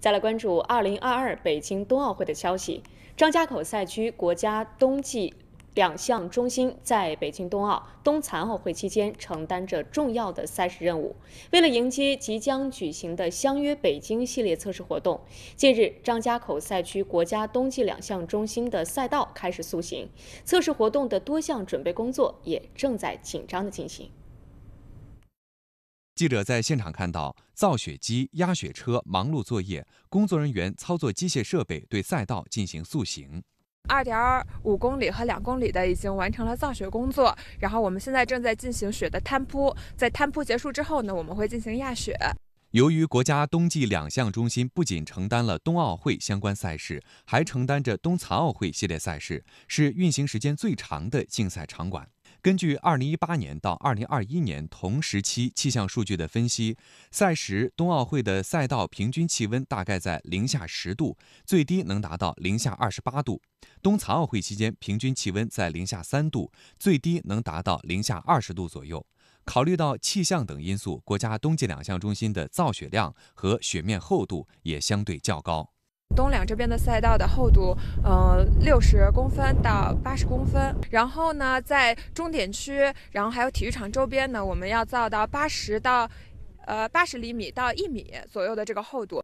再来关注二零二二北京冬奥会的消息。张家口赛区国家冬季两项中心在北京冬奥冬残奥会期间承担着重要的赛事任务。为了迎接即将举行的“相约北京”系列测试活动，近日，张家口赛区国家冬季两项中心的赛道开始塑形，测试活动的多项准备工作也正在紧张的进行。记者在现场看到，造雪机、压雪车忙碌作业，工作人员操作机械设备对赛道进行塑形。二点五公里和两公里的已经完成了造雪工作，然后我们现在正在进行雪的摊铺。在摊铺结束之后呢，我们会进行压雪。由于国家冬季两项中心不仅承担了冬奥会相关赛事，还承担着冬残奥会系列赛事，是运行时间最长的竞赛场馆。根据二零一八年到二零二一年同时期气象数据的分析，赛时冬奥会的赛道平均气温大概在零下十度，最低能达到零下二十八度；冬残奥会期间平均气温在零下三度，最低能达到零下二十度左右。考虑到气象等因素，国家冬季两项中心的造雪量和雪面厚度也相对较高。东两这边的赛道的厚度，呃，六十公分到八十公分。然后呢，在终点区，然后还有体育场周边呢，我们要造到八十到，呃，八十厘米到一米左右的这个厚度。